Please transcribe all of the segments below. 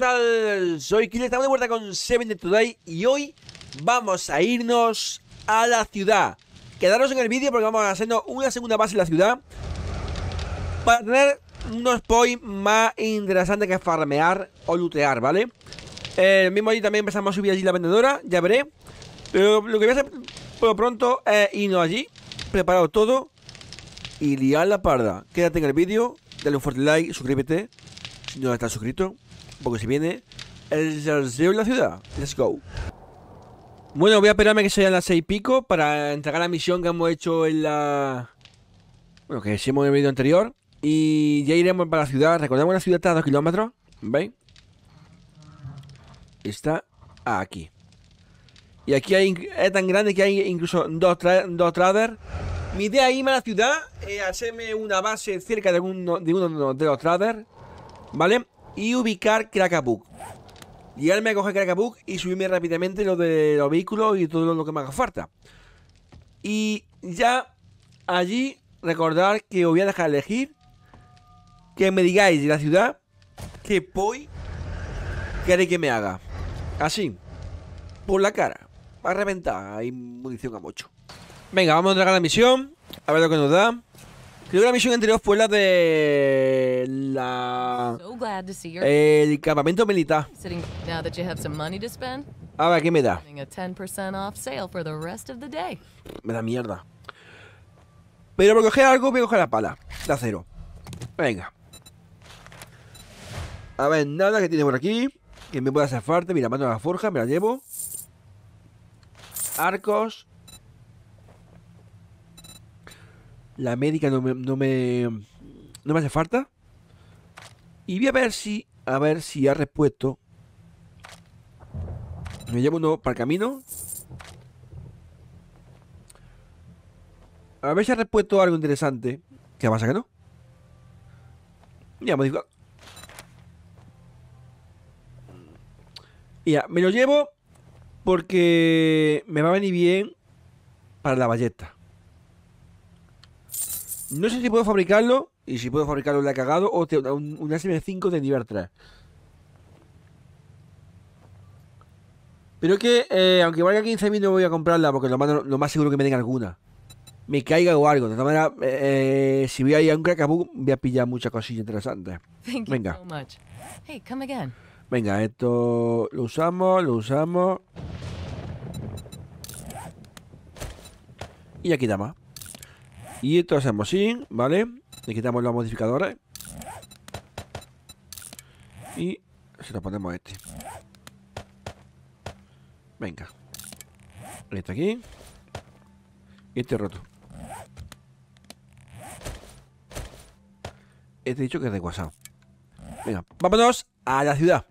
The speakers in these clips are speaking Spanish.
tal? Soy Kill, estamos de vuelta con Seven de Today y hoy vamos a irnos a la ciudad. Quedaros en el vídeo porque vamos a hacernos una segunda base en la ciudad para tener unos points más interesantes que farmear o lootear, ¿vale? El eh, mismo allí también empezamos a subir allí la vendedora, ya veré. Pero lo que voy a hacer por lo pronto es irnos allí, preparado todo y liar la parda. Quédate en el vídeo, dale un fuerte like, suscríbete si no estás suscrito porque si viene el sorteo de la ciudad. Let's go. Bueno, voy a esperarme que sean las seis y pico para entregar la misión que hemos hecho en la... Bueno, que hicimos en el video anterior. Y ya iremos para la ciudad. Recordemos la ciudad está a dos kilómetros. ¿Veis? Está aquí. Y aquí hay, es tan grande que hay incluso dos, traders. Mi idea es irme a la ciudad, eh, hacerme una base cerca de uno de, uno de los traders. ¿Vale? y ubicar Crackabook Llegarme a coger Crackabook y subirme rápidamente lo de los vehículos y todo lo que me haga falta. Y ya allí recordar que os voy a dejar elegir que me digáis de la ciudad que voy queréis que me haga. Así, por la cara. Va a reventar, hay munición a mucho. Venga, vamos a entregar la misión, a ver lo que nos da. Creo que la misión anterior fue la de la el campamento militar. A ver, ¿qué me da? Me da mierda. Pero para coger algo voy a coger la pala de acero. Venga. A ver, nada que tiene por aquí. Que me pueda hacer falta Mira, mando la forja, me la llevo. Arcos. La médica no me, no me, hace falta. Y voy a ver si, a ver si ha repuesto Me llevo uno para el camino. A ver si ha respuesto algo interesante. ¿Qué pasa que no? Ya modificado. Ya, me lo llevo porque me va a venir bien para la valleta no sé si puedo fabricarlo. Y si puedo fabricarlo, la cagado. O un, SM5 de nivel 3. Pero que, eh, aunque valga 15.000, no voy a comprarla. Porque lo más, seguro que me den alguna. Me caiga o algo. De todas maneras, eh, eh, si voy a ir a un crackaboo, voy a pillar muchas cosillas interesantes. Venga. Venga, esto lo usamos, lo usamos. Y aquí da más. Y esto hacemos sin, ¿vale? Le quitamos los modificadores. Y se lo ponemos a este. Venga. Este aquí. Y este roto. Este dicho que es de WhatsApp. Venga, vámonos a la ciudad.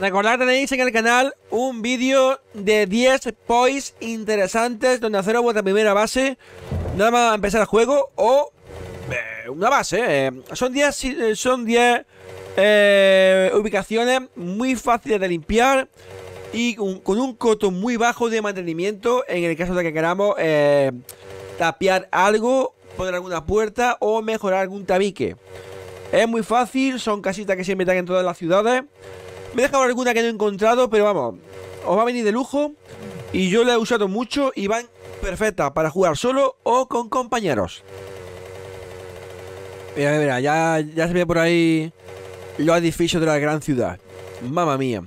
Recordad tenéis en el canal un vídeo de 10 points interesantes donde hacer vuestra primera base nada más empezar el juego o eh, una base. Eh. Son 10 eh, son ubicaciones muy fáciles de limpiar y con un coto muy bajo de mantenimiento en el caso de que queramos tapiar algo, poner alguna puerta o mejorar algún tabique. Es muy fácil, son casitas que siempre están en todas las ciudades. Me he dejado alguna que no he encontrado, pero vamos, os va a venir de lujo. Y yo la he usado mucho y van perfectas para jugar solo o con compañeros. Mira, mira, ya, ya se ve por ahí los edificios de la gran ciudad. Mamma mía.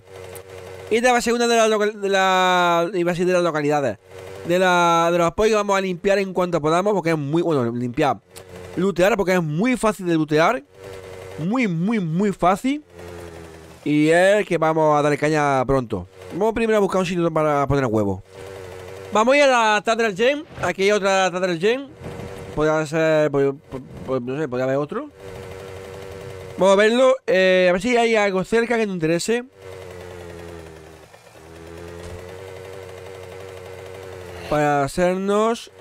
esta va a ser una de las de las localidades. De, la, de los apoyos vamos a limpiar en cuanto podamos, porque es muy. Bueno, limpiar. Lutear, porque es muy fácil de lootear. Muy, muy, muy fácil. Y es que vamos a darle caña pronto. Vamos primero a buscar un sitio para poner huevo Vamos a ir a la Tadrel Gen. Aquí hay otra Tadrel Gen. Podría ser. Pues, pues, pues, no sé, podría haber otro. Vamos a verlo. Eh, a ver si hay algo cerca que nos interese. Para hacernos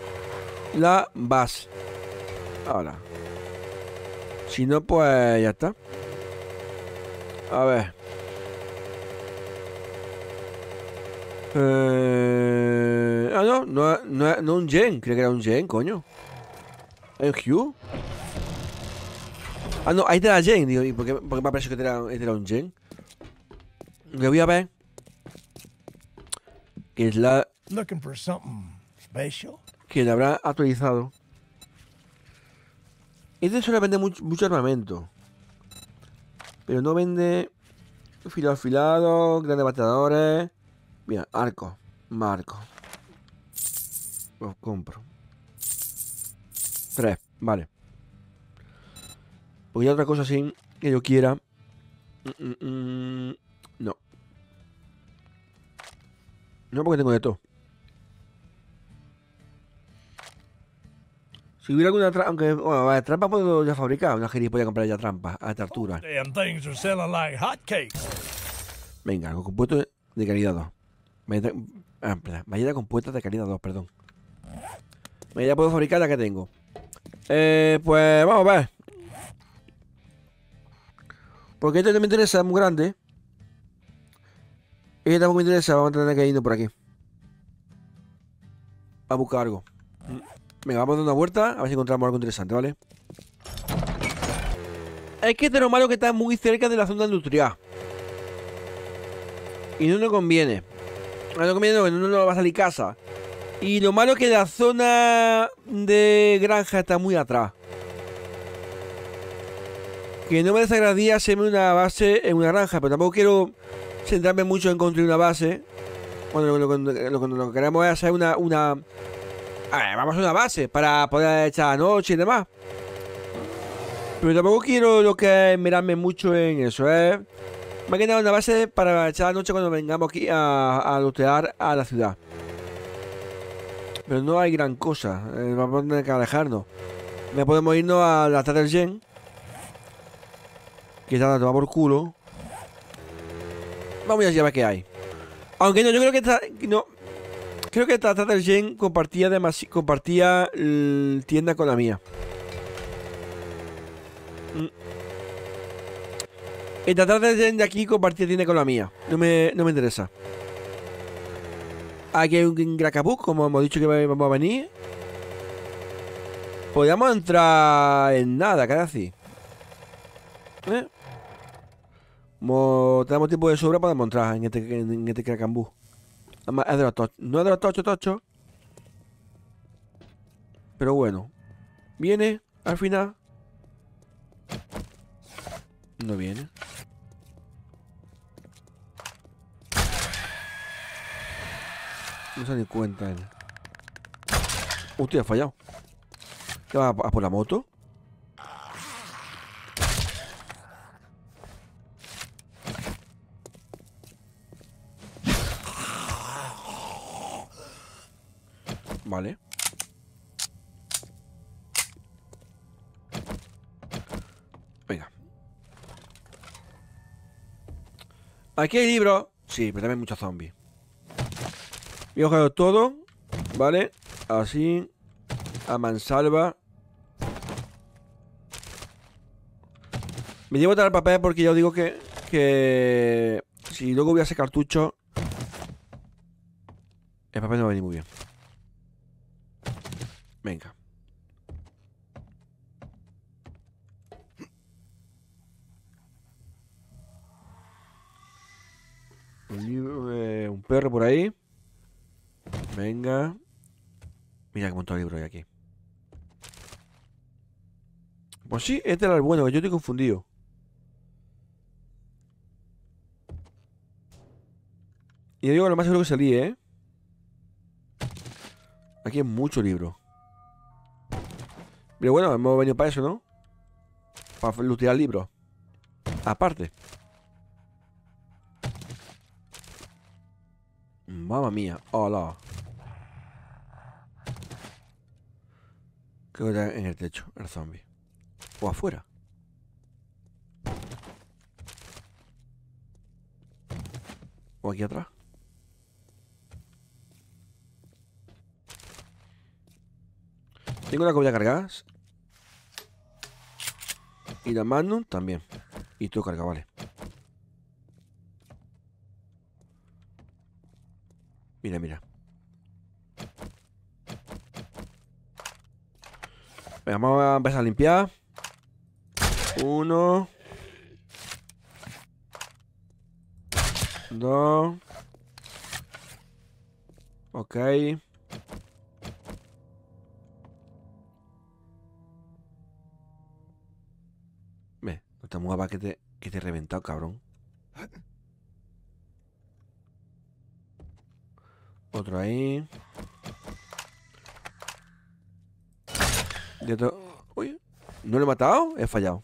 la base. Ahora. Si no, pues ya está. A ver. Eh... Ah, no, no, no, un gen. Creo que era un gen, coño. Un Hugh? Ah, no, ahí te da gen. Digo, ¿y por qué, por qué me ha parecido que era, este era un gen? Lo voy a ver. Que es la... Que le habrá actualizado. Este suele vender mucho, mucho armamento. Pero no vende filo afilado, grandes bateadores. Mira, arco, marco. Los compro. Tres, vale. Porque ya otra cosa así que yo quiera. Mm, mm, mm. no. No porque tengo de todo. Si hubiera alguna trampa, aunque, bueno, trampa puedo ya fabricar, una podía comprar ya trampa a esta altura. Venga, con compuesto de calidad 2. con ah, compuesta de calidad 2, perdón. Ya puedo fabricar la que tengo. Eh, pues vamos a ver. Porque este también me interesa, es muy grande. Este tampoco me interesa, vamos a tener que irnos por aquí. A buscar algo. Venga, vamos a dar una vuelta a ver si encontramos algo interesante, ¿vale? Es que este lo malo que está muy cerca de la zona industrial. Y no nos conviene. Ah, no nos conviene, no, no nos va a salir casa. Y lo malo es que la zona de granja está muy atrás. Que no me desagradía hacerme una base en una granja, pero tampoco quiero centrarme mucho en construir una base. Bueno, lo, que queremos es hacer una, a ver, vamos a una base para poder echar la noche y demás. Pero tampoco quiero lo que mirarme mucho en eso, ¿eh? Me ha quedado una base para echar la noche cuando vengamos aquí a, a a la ciudad. Pero no hay gran cosa. Eh, vamos a tener que alejarnos. Me podemos irnos a la Tata Gen. Que está a por culo. Vamos a ver qué hay. Aunque no, yo creo que está... No, Creo que Tata del Gen compartía, compartía tienda con la mía. Mm. El Tata del Gen de aquí compartía tienda con la mía. No me, interesa. Aquí hay un Crackaboo, como hemos dicho que vamos a venir. Podríamos entrar en nada, casi. ¿Eh? tenemos tiempo de sobra para entrar en este, en este no es de los tochos, tocho. Pero bueno. Viene al final. No viene. No se da ni cuenta él. Eh. Hostia, ha fallado. ¿Qué va a, a por la moto? Aquí hay libros. Sí, pero también muchos zombies. Voy a todo. ¿Vale? Así. A mansalva. Me llevo tal papel porque ya os digo que. Que. Si luego voy a hacer cartucho. El papel no va a venir muy bien. Venga. Eh, un, perro por ahí. Venga. Mira qué montón de libro hay aquí. Pues sí, este era el bueno, que yo estoy confundido. Y digo, lo más seguro que salí, ¿eh? Aquí hay mucho libro. Pero bueno, hemos venido para eso, ¿no? Para al libros. Aparte. Mamma mía, hola. Oh que está en el techo? El zombie. O afuera. O aquí atrás. Tengo la comida cargada. Y la Magnum también. Y tú carga, vale. Mira, mira. Venga, vamos a empezar a limpiar. Uno. Dos. Ok. Ve, está muy muevas que te, que te he reventado, cabrón. Otro ahí. Uy, ¿no lo he matado? He fallado.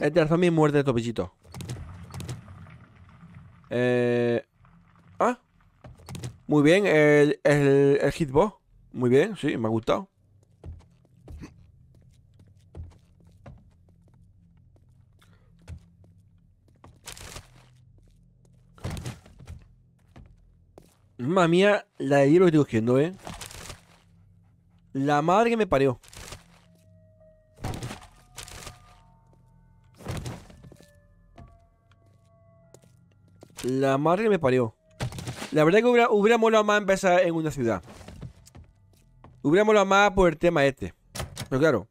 Este zombie muerde topillito. Eh... Ah. Muy bien, el, el, el hitbox. Muy bien, sí, me ha gustado. Mamía la de hielo que estoy cogiendo, ¿eh? La madre que me parió. La madre que me parió. La verdad es que hubiéramos hubiera más empezar en una ciudad. Hubiéramos la amado por el tema este. Pero claro,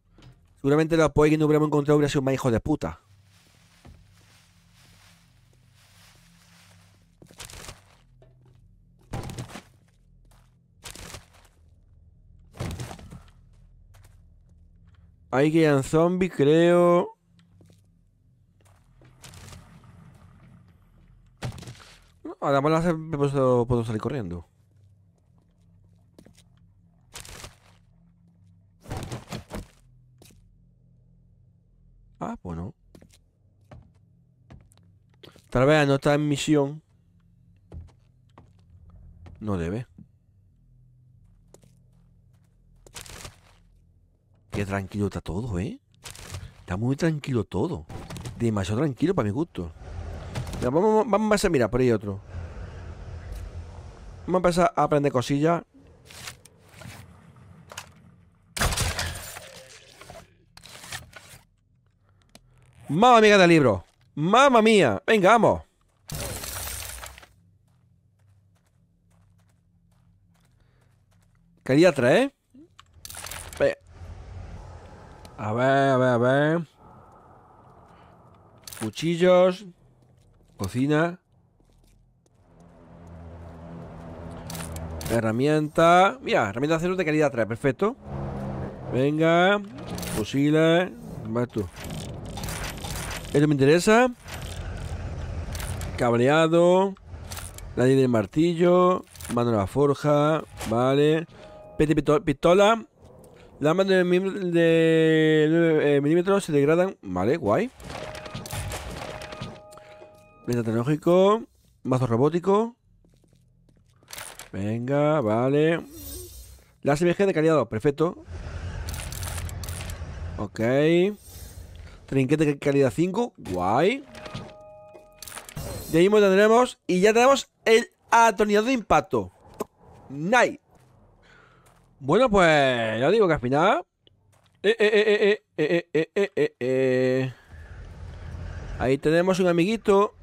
seguramente la apoyo que no hubiéramos encontrado hubiera sido más hijo de puta. Ahí quedan zombies, creo. No, además, puedo salir corriendo. Tal vez no está en misión. No debe. Qué tranquilo está todo, ¿eh? Está muy tranquilo todo. Demasiado tranquilo para mi gusto. vamos, vamos a mirar por ahí otro. Vamos a empezar a aprender cosillas. más amiga del libro. Mamma mía, vengamos. Quería tres. ¿eh? A ver, a ver, a ver. Cuchillos. Cocina. Herramienta. Mira, herramienta cero de calidad 3, perfecto. Venga. Fusiles. Vas tú. Esto me interesa. Cableado. La de del martillo. Mano de la forja. Vale. pistola. Las manos de, eh, milímetros se degradan. Vale, guay. Meta tecnológico. Mazo robótico. Venga, vale. La SMG de calidad, perfecto. Ok. Trinquete de calidad 5. Guay. Y ahí mismo tendremos. Y ya tenemos el atornillador de impacto. Nice. Bueno, pues. Lo digo que al final. Eh, eh, eh, eh, eh, eh, eh, Ahí tenemos un amiguito.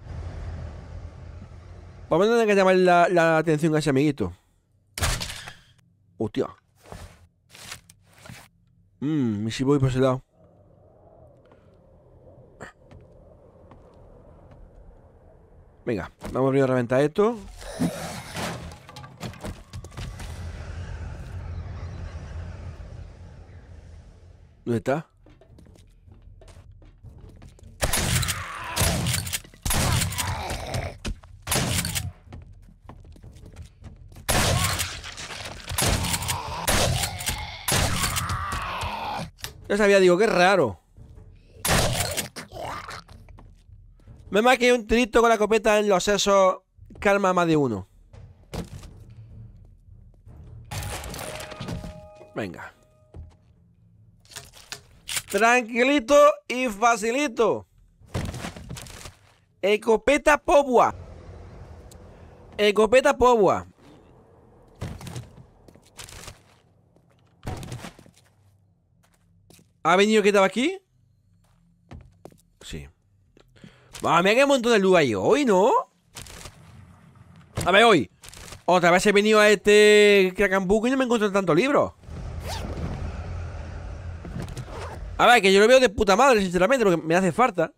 Vamos a tener que llamar la, la atención a ese amiguito. Hostia. Mmm, y si voy por ese lado. Venga, vamos volver a reventar esto. ¿Dónde está? Ya sabía, digo, qué raro. Me más que un trito con la copeta en los sesos calma más de uno. Venga. Tranquilito y facilito. Ecopeta Pobua. Ecopeta Pobua. ¿Ha venido que estaba aquí? Va, mira que montón de luz ahí hoy, ¿no? A ver, hoy. Otra vez he venido a este Krakenbuco y no me encuentro tanto libro. A ver, que yo lo veo de puta madre, sinceramente, porque me hace falta.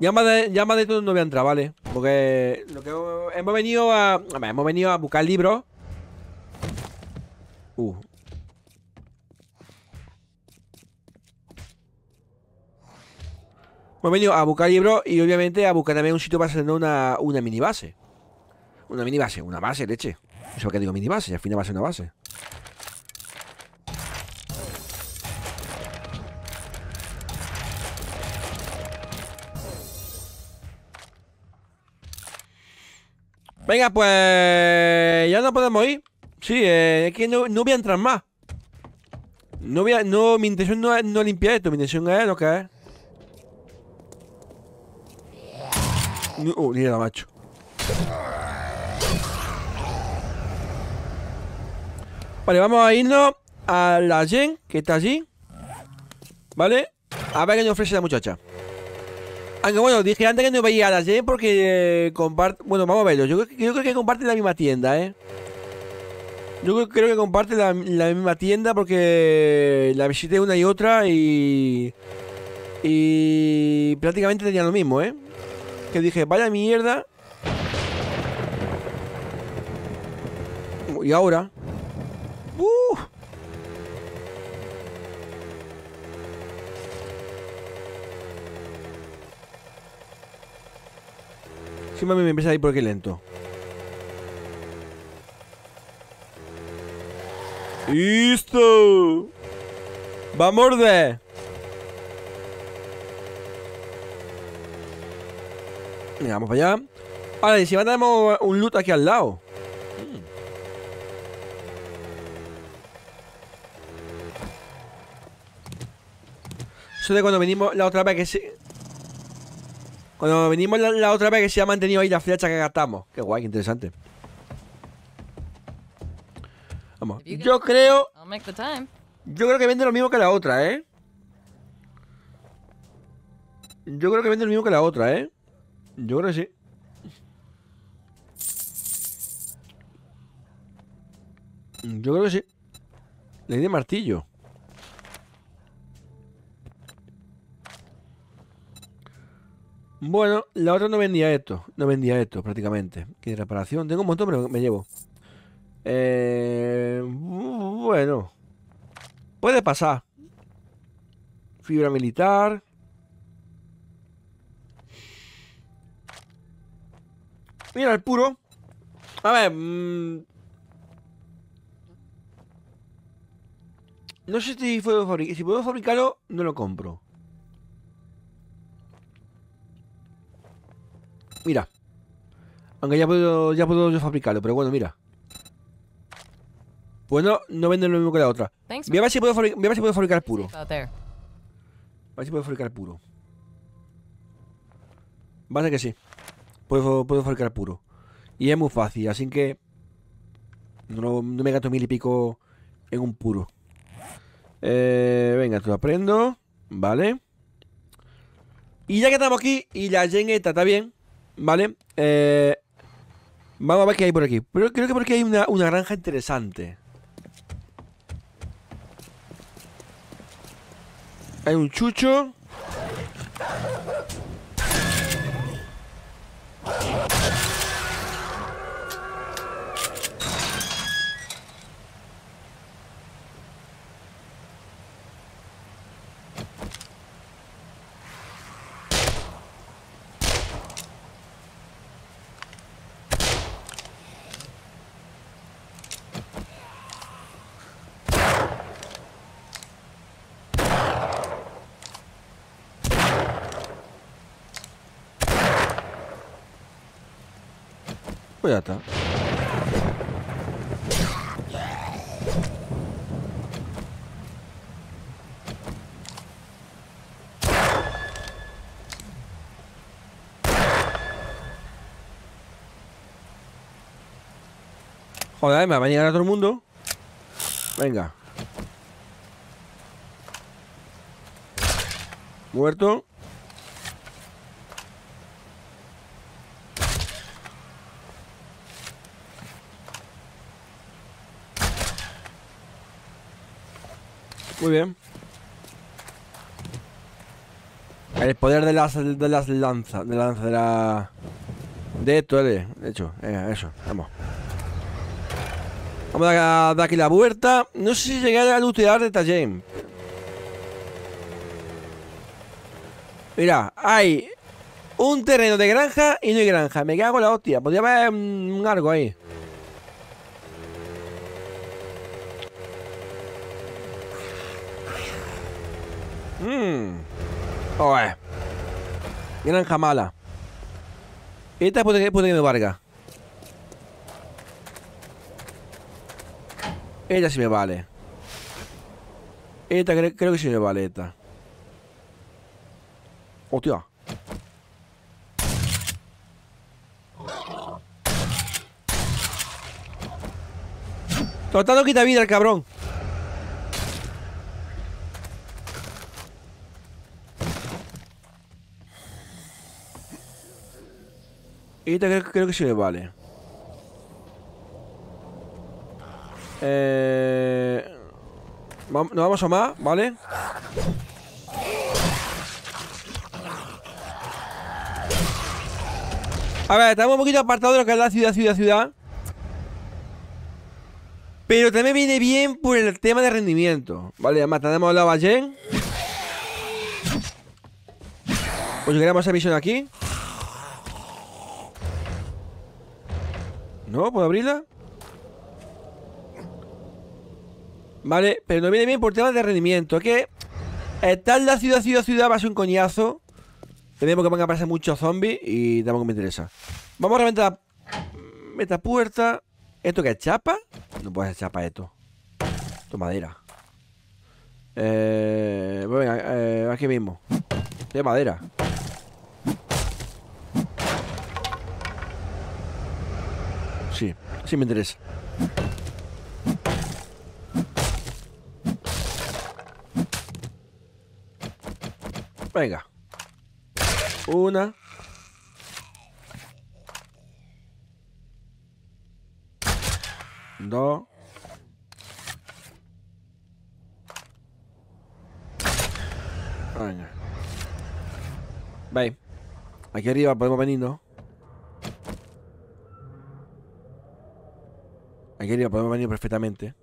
llama de, todo de no voy a entrar, ¿vale? Porque hemos, venido a... hemos venido a buscar libros. Uh. Hemos venido a buscar libros y obviamente a buscar también un sitio para hacer una, una mini base. Una mini base, una base, leche. Eso que digo mini base, al final va a ser una base. Venga, pues ya no podemos ir. Sí, eh, es que no, voy a entrar más. No voy a, no, mi intención no es no limpiar esto, mi intención es lo que es. oh, macho. Vale, vamos a irnos a la Jen, que está allí. ¿Vale? A ver qué nos ofrece la muchacha. Aunque bueno, dije antes que no veía a las ¿eh? porque comparto... Bueno, vamos a verlo. Yo, creo que comparte la misma tienda, ¿eh? Yo creo que comparte la, misma tienda porque la visité una y otra y... Y prácticamente tenían lo mismo, ¿eh? Que dije, vaya mierda. ¿Y ahora? ¡Uf! ¡uh! Sí, me empieza a ir porque lento. ¡Listo! ¡Va a vamos para allá. Ahora, si tenemos un loot aquí al lado. Mm. Eso de cuando venimos la otra vez que se, cuando venimos la, otra vez que se ha mantenido ahí la flecha que gastamos. Qué guay, qué interesante. Vamos. Yo creo. Yo creo que vende lo mismo que la otra, ¿eh? Yo creo que vende lo mismo que la otra, ¿eh? Yo creo que sí. Yo creo que sí. Ley de martillo. Bueno, la otra no vendía esto. No vendía esto prácticamente. Que reparación. Tengo un montón, pero me llevo. Eh, bueno. Puede pasar. Fibra militar. Mira el puro. A ver. Mm. No sé si, puedo fabricarlo, si puedo fabricarlo, no lo compro. Mira. Aunque ya puedo, ya puedo yo fabricarlo, pero bueno, mira. Pues no, no venden lo mismo que la otra. Voy a ver si puedo, fabricar puro. A ver si puedo fabricar puro. Vale que sí. Puedo, puedo fabricar puro. Y es muy fácil, así que... No, no me gasto mil y pico en un puro. Eh, venga, esto lo aprendo. Vale. Y ya que estamos aquí y la lleneta, está bien. ¿Vale? Eh, vamos a ver qué hay por aquí. Pero creo que por aquí hay una, una granja interesante. Hay un chucho. Joder, me va a llegar a todo el mundo. Venga. Muerto. Muy bien. El poder de las de las lanzas, de lanza de la de esto, de hecho, eh, eso, vamos. Vamos a dar aquí la vuelta. No sé si llegué a lutear de Tajem. Mira, hay un terreno de granja y no hay granja. Me cago en la hostia. Podría haber mm, un algo ahí. Mmm, Oye. Granja mala. Esta puede que me valga. Esta sí me vale. Esta creo que sí me vale esta. Hostia. Tratando quita vida el cabrón. Y te creo, que sí vale. Eh... Nos vamos a más, ¿vale? A ver, estamos un poquito apartados de lo que es la ciudad, ciudad, ciudad. Pero también viene bien por el tema de rendimiento. Vale, además tenemos la Bayen. Pues queremos esa misión aquí. ¿No? ¿Puedo abrirla? Vale, pero no viene bien por temas de rendimiento. Es que estar la ciudad, ciudad, ciudad va a ser un coñazo. Tenemos que van a aparecer muchos zombies y tampoco me interesa. Vamos a reventar esta puerta. ¿Esto qué es chapa? No puede ser chapa esto. Esto es madera. Eh, bueno, pues venga, eh, aquí mismo. De madera. Sí, sí me interesa. Venga. Una. Dos. Venga. Veis. Aquí arriba podemos venir, ¿no? Aquí le podemos venir perfectamente.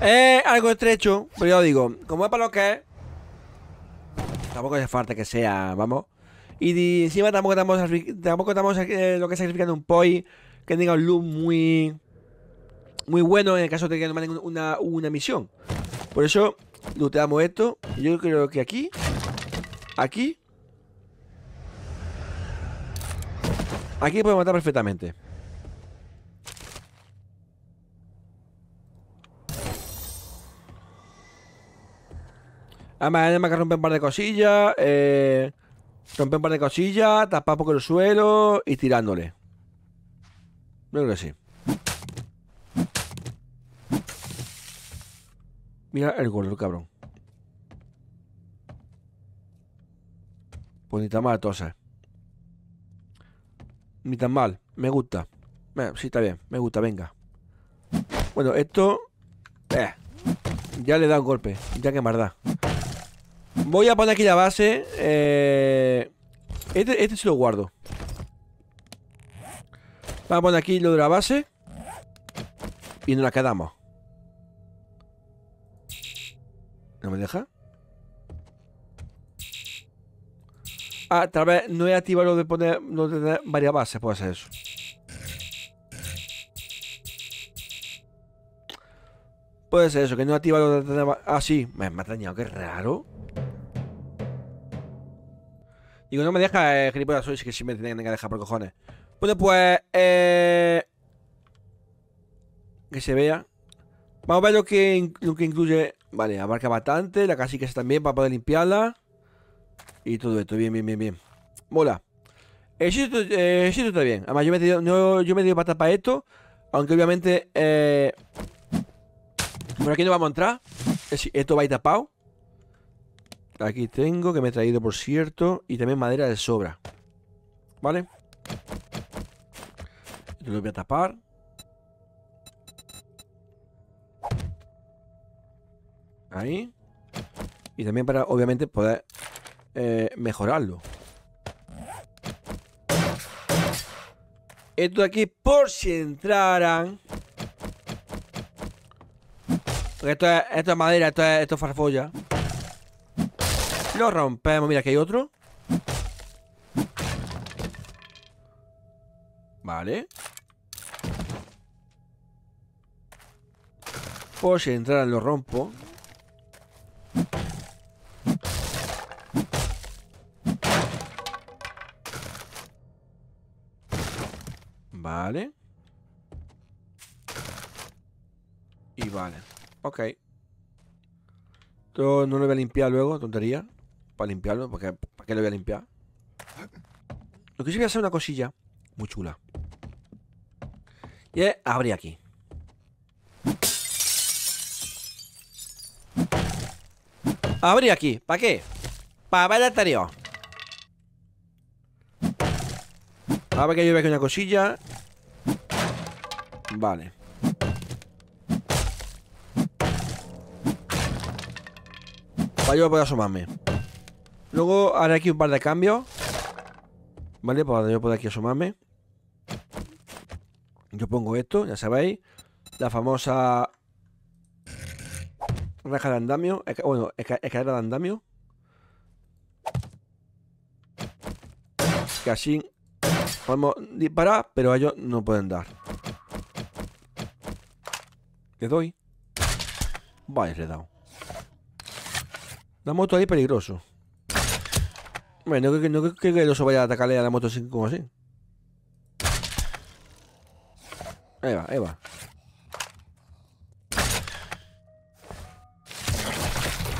Eh, algo estrecho, pero yo digo, como es para lo que es, tampoco hace falta que sea, vamos. Y encima tampoco estamos, tampoco estamos eh, lo que es sacrificando un poi que tenga un loot muy, muy bueno en el caso de que no manden una, una misión. Por eso, looteamos esto. Yo creo que aquí. Aquí. Aquí podemos matar perfectamente. Además, además que rompe un par de cosillas. Eh, un par de cosillas. Tapar poco el suelo. Y tirándole. No creo que sí. Mira el gordo, cabrón. Pues ni tan mal entonces. Ni tan mal. Me gusta. sí, está bien. Me gusta, venga. Bueno, esto... Eh, ya le da un golpe. Ya que más da. Voy a poner aquí la base. Eh, este, este se lo guardo. Vamos a poner aquí lo de la base. Y nos la quedamos. ¿No me deja? Ah, tal vez no he activado lo de poner lo de tener varias bases, puede ser eso. Puede ser eso, que no he activado lo de tener... Ah, sí, me, ha dañado, qué raro. Digo, no me deja, eh, gilipollas, sí que sí me tienen que dejar por cojones. Bueno, pues... Eh... Que se vea. Vamos a ver lo que, lo que incluye Vale, abarca bastante. La está también para poder limpiarla. Y todo esto, bien, bien, bien, bien. Mola. El eh, está bien. Además, yo me he no, yo me he esto. Aunque obviamente... Eh, por aquí no vamos a entrar. Esto va a ir tapado. Aquí tengo, que me he traído, por cierto. Y también madera de sobra. ¿Vale? Esto lo voy a tapar. Ahí. Y también para, obviamente, poder eh, mejorarlo. Esto de aquí, por si entraran... Porque esto es, madera, esto es, esto farfolla. Lo rompemos. Mira, aquí hay otro. Vale. Por si entraran, lo rompo. Y vale. Ok. Esto no lo voy a limpiar luego, tontería. Para limpiarlo, porque ¿para qué lo voy a limpiar? Lo que sí voy a hacer una cosilla muy chula. Y abrir aquí. Abrir aquí. ¿Para qué? Para ver el A ver que yo veo a una cosilla Vale. Para yo poder asomarme. Luego haré aquí un par de cambios. ¿Vale? Para yo poder aquí asomarme. Yo pongo esto, ya sabéis. La famosa raja de andamio. Bueno, escalera de andamio. Que así podemos disparar, pero ellos no pueden dar. Le doy. Vale, le he dado. La moto ahí es peligroso. Bueno, no creo, que el oso vaya a atacarle a la moto así como así. Ahí va, ahí va.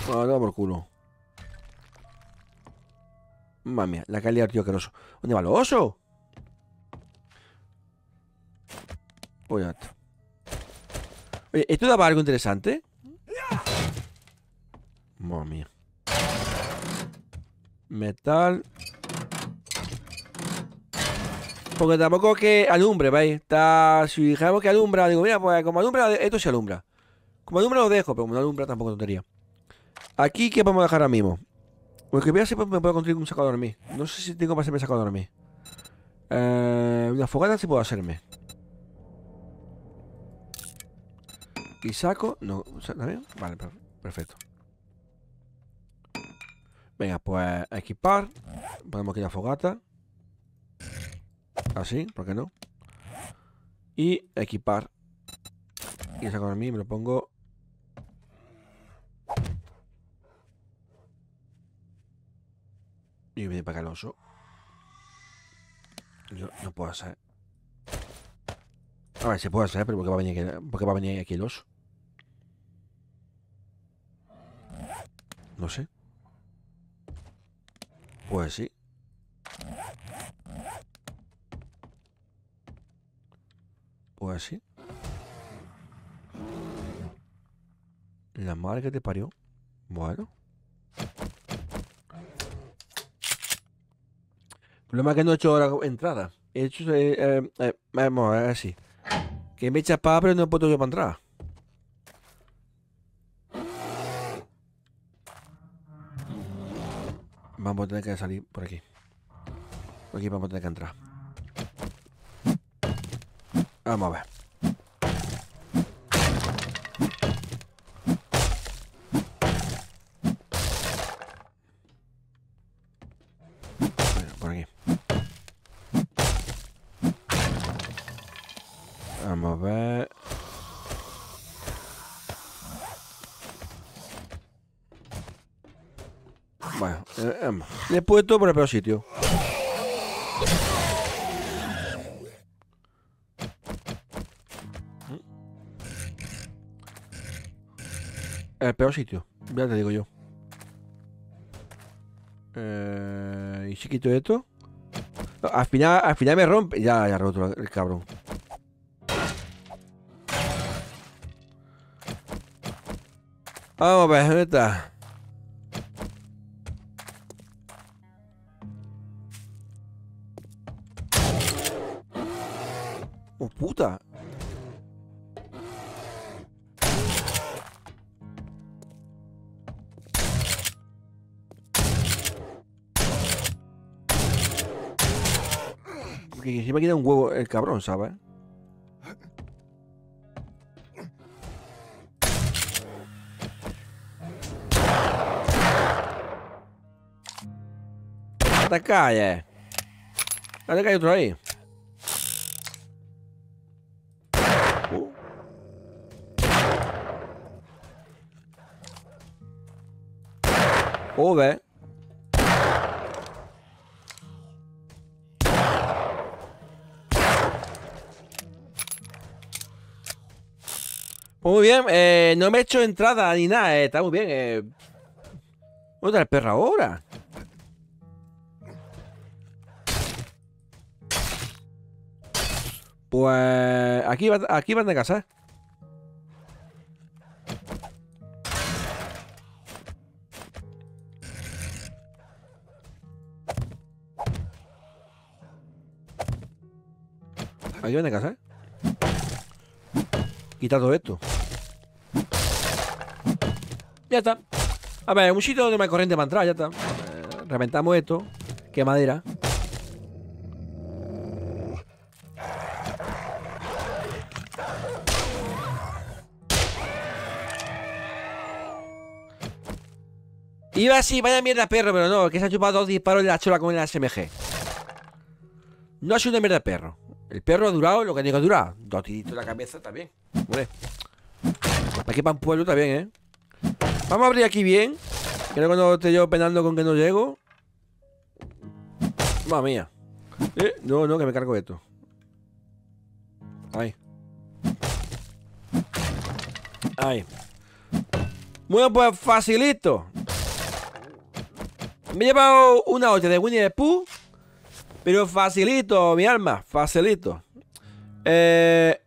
no, por culo. mía, la que ha liado, tío, oso ¿Dónde va el oso? Voy a... ¿Esto ¿esto daba algo interesante? Madre mía. Metal. Porque tampoco que alumbre, ¿veis? Está, si dijéramos que alumbra, digo, mira, pues como alumbra, esto se alumbra. Como alumbra lo dejo, pero como no alumbra tampoco tontería. Aquí, ¿qué podemos dejar ahora mismo? Porque pues voy a ver si me puedo construir un saco de dormir. No sé si tengo para hacerme saco de dormir. Eh, una fogata sí puedo hacerme. Y saco. No, bien, Vale, perfecto. Venga, pues equipar. Ponemos aquí la fogata. Así, ¿por qué no? Y equipar. Y saco a mí, me lo pongo. Y viene para acá el oso. Yo, no puedo hacer. A ver, se puede hacer, pero porque va a venir aquí, ¿por va a venir aquí el oso? No sé. Pues sí. Pues sí. La madre que te parió. Bueno. El problema es que no he hecho ahora entrada. He hecho... Eh, eh, eh, así. Que me he echado para pero no he puesto yo para entrar. Vamos a tener que salir por aquí. Por aquí vamos a tener que entrar. Vamos a ver. Bueno, después de todo por el peor sitio. El peor sitio, ya te digo yo. Eh, y si quito esto. al, final, al final me rompe. Ya, ya roto el cabrón. Vamos a ver, ¿dónde está? porque Que se me ha un huevo el cabrón, ¿sabes? Ataca, calle eh. Ataca, otro ahí. Ove. Pues muy bien, eh, no me he hecho entrada ni nada, eh, está muy bien. Eh. Otra perra ahora. Pues aquí, aquí van a casar Aquí a casa, ¿eh? Quita todo esto. Ya está. A ver, un sitio donde no corriente para entrar, ya está. Eh, reventamos esto. Qué madera. Iba así, vaya mierda perro, pero no, que se ha chupado dos disparos de la chola con la SMG. No ha sido una mierda perro. El perro ha durado lo que tiene que durar. Dos la cabeza también. Vale. Aquí para un pueblo también, ¿eh? Vamos a abrir aquí bien. Creo que no esté yo penando con que no llego. Mamma mía. Eh, no, no, que me cargo de esto. Ahí. Ahí. Bueno, pues facilito. Me he llevado una olla de Winnie the Pooh. Pero facilito, mi alma, facilito. Eh,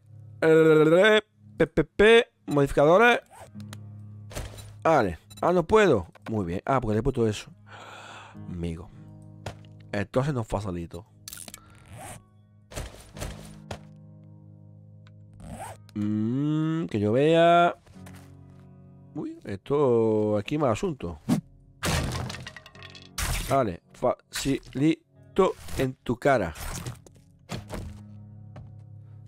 PPP, modificadores. Vale. Ah, no puedo. Muy bien. Ah, porque le he puesto eso. Amigo. Entonces no facilito. Mm, que yo vea. Uy, esto. Aquí más asunto. Vale. Facilito en tu cara.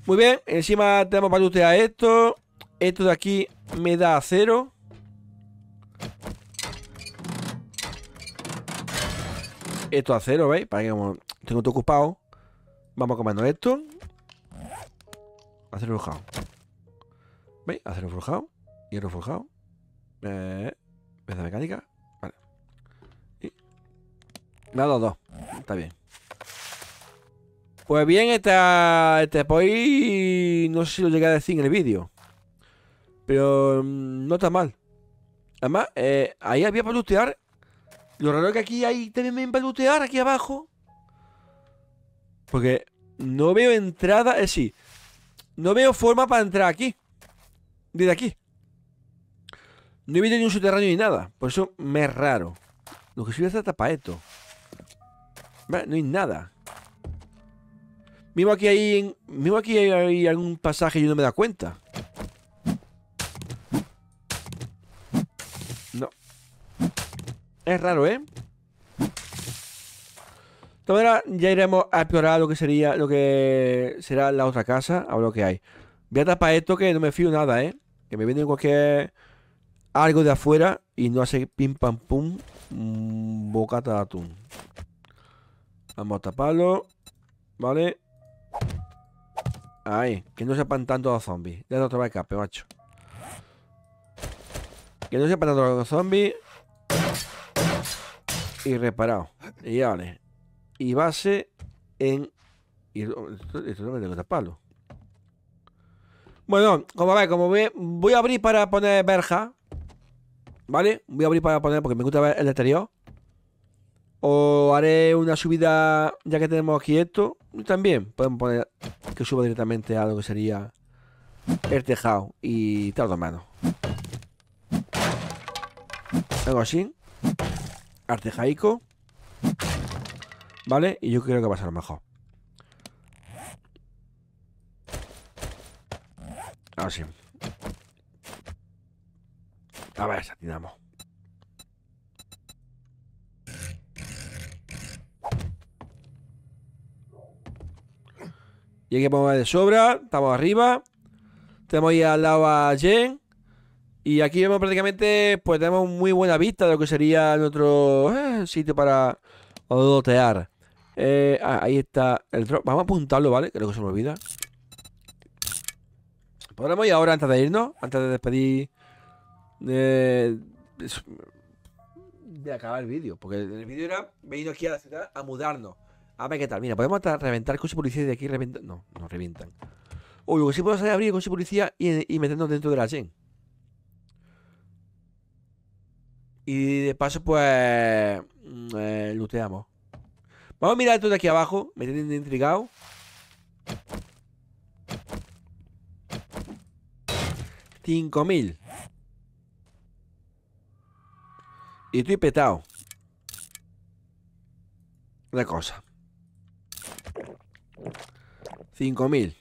Muy bien, encima tenemos para usted a esto. Esto de aquí me da cero. Esto a cero, ¿veis? Para que como tengo todo ocupado. Vamos comiendo esto. Hacer forjado. ¿Veis? Acero forjado. Hierro forjado. Eh, mecánica. Vale. Y... dado dos. Está bien. Pues bien, esta, este, este poi no sé si lo llegué a decir en el vídeo. Pero mm, no está mal. Además, eh, ahí había para Lo raro es que aquí hay también para lootear, aquí abajo. Porque no veo entrada, es eh, sí. No veo forma para entrar aquí. Desde aquí. No he visto ni un subterráneo ni nada. Por eso me es raro. Lo que sí voy a hacer es esto. No hay nada. Mismo aquí hay, mismo aquí algún pasaje y yo no me da cuenta. No. Es raro, ¿eh? De todas ya iremos a explorar lo que sería, lo que será la otra casa, a ver lo que hay. Voy a tapar esto que no me fío nada, ¿eh? Que me viene cualquier algo de afuera y no hace pim pam pum mm, bocata de atún. Vamos a taparlo. Vale. Ahí, que no sepan tanto los zombies. Ya no te macho. Que no sepan tanto los zombies. Y reparado. Y vale. Y base en. Y esto, no me tengo que taparlo. Bueno, como ve, como ve, voy a abrir para poner verja. ¿Vale? Voy a abrir para poner porque me gusta ver el exterior. O haré una subida, ya que tenemos aquí esto. También podemos poner que suba directamente a lo que sería el tejado y tardo mano. Algo así. Artejaico. ¿Vale? Y yo creo que va a ser mejor. Así. A ver, atinamos. Y aquí podemos ver de sobra. Estamos arriba. Tenemos ahí al lado a Jen. Y aquí vemos prácticamente, pues tenemos muy buena vista de lo que sería nuestro eh, sitio para dotear. Eh, ah, ahí está el drop. Vamos a apuntarlo, ¿vale? Creo que se me olvida. Podremos ir ahora antes de irnos, antes de despedir... Eh, de acabar el vídeo, porque el vídeo era venir aquí a la ciudad a mudarnos. A ver qué tal. Mira, podemos hasta reventar coche policía y de aquí reventan. No, no revientan. Uy, si puedo salir abrir el coche policía y, meternos dentro de la Chen. Y de paso, pues. Mm, eh, looteamos. Vamos a mirar esto de aquí abajo. Me tienen intrigado. 5.000. Y estoy petado. Una cosa. 5000.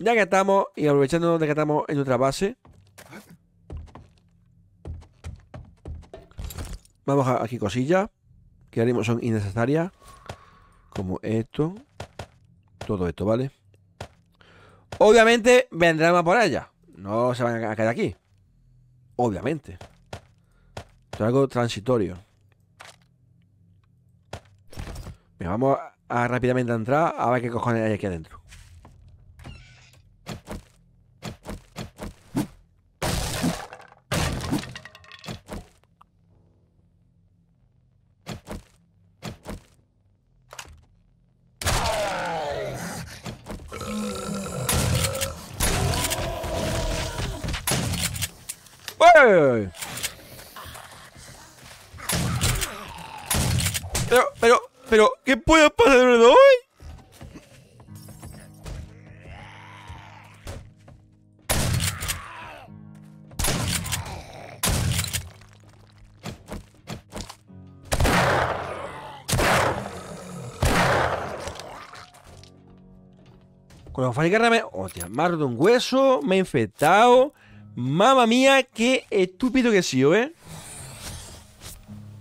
Ya que estamos, y aprovechando donde que estamos en otra base. Vamos aquí cosillas. Que haremos son innecesarias. Como esto. Todo esto, ¿vale? Obviamente vendrán por allá, No se van a quedar aquí. Obviamente. es algo transitorio. Me vamos a a rápidamente entrar a ver qué cojones hay aquí adentro. Pero, pero, pero, ¿qué puede pasar de hoy? Con la fábrica me... Hostia, me ha roto un hueso, me he infectado. Mamma mía, qué estúpido que he sido, ¿eh?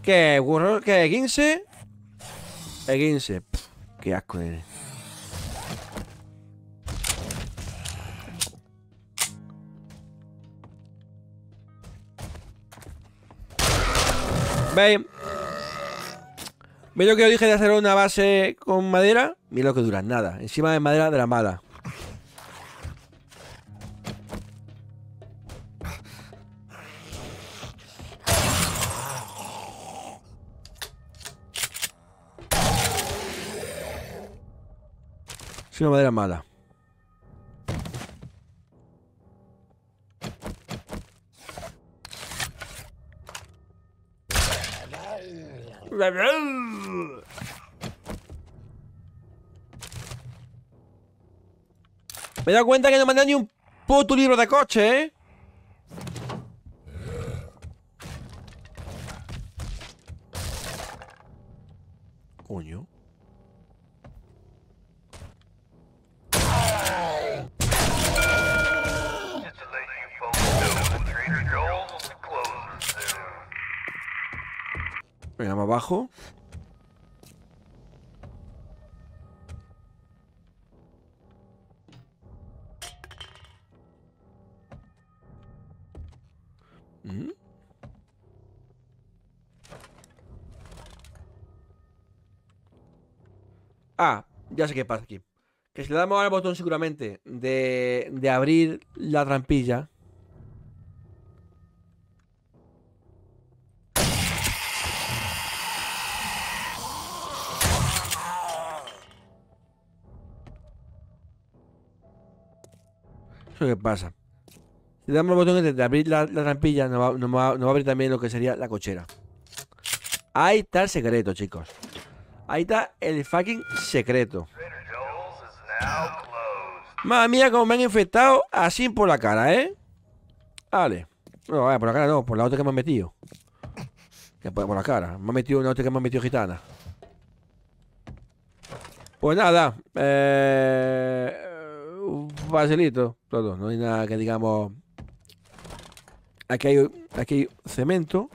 ¿Qué ¿Qué? 15. E15, Qué asco eres. ¿Veis? ¿Veis lo que os dije de hacer una base con madera? Mira lo que dura, nada. Encima de madera de la Es una madera mala. Me he dado cuenta que no mandé ni un puto libro de coche, ¿eh? abajo. Mm. Ah, ya sé qué pasa aquí. Que si le damos al botón seguramente de, de abrir la trampilla, que pasa. Si damos el botón este de abrir la, trampilla, nos va, a abrir también lo que sería la cochera. Ahí está el secreto, chicos. Ahí está el fucking secreto. Madre mía, como me han infectado así por la cara, ¿eh? Vale. No, por la cara no, por la otra que me han metido. Que por la cara. Me han metido una otra que me han metido gitana. Pues nada. Eh facilito, todo, no hay nada que digamos... Aquí hay, aquí cemento.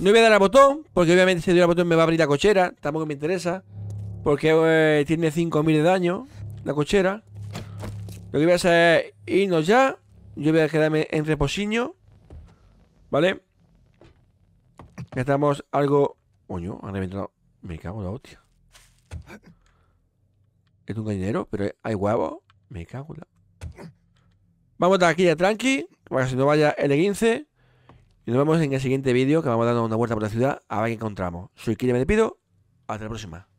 No voy a dar a botón, porque obviamente si doy al botón me va a abrir la cochera, tampoco me interesa, porque eh, tiene 5.000 de daño la cochera. Lo que voy a hacer es irnos ya, yo voy a quedarme en reposiño, ¿vale? estamos algo... Coño, han Me cago en la hostia. Es un gallinero, pero hay huevos. Me cago en la. Vamos a aquí ya Tranqui, para que si nos vaya el 15 Y nos vemos en el siguiente vídeo, que vamos dando una vuelta por la ciudad, a ver qué encontramos. Soy Kirian, me despido. Hasta la próxima.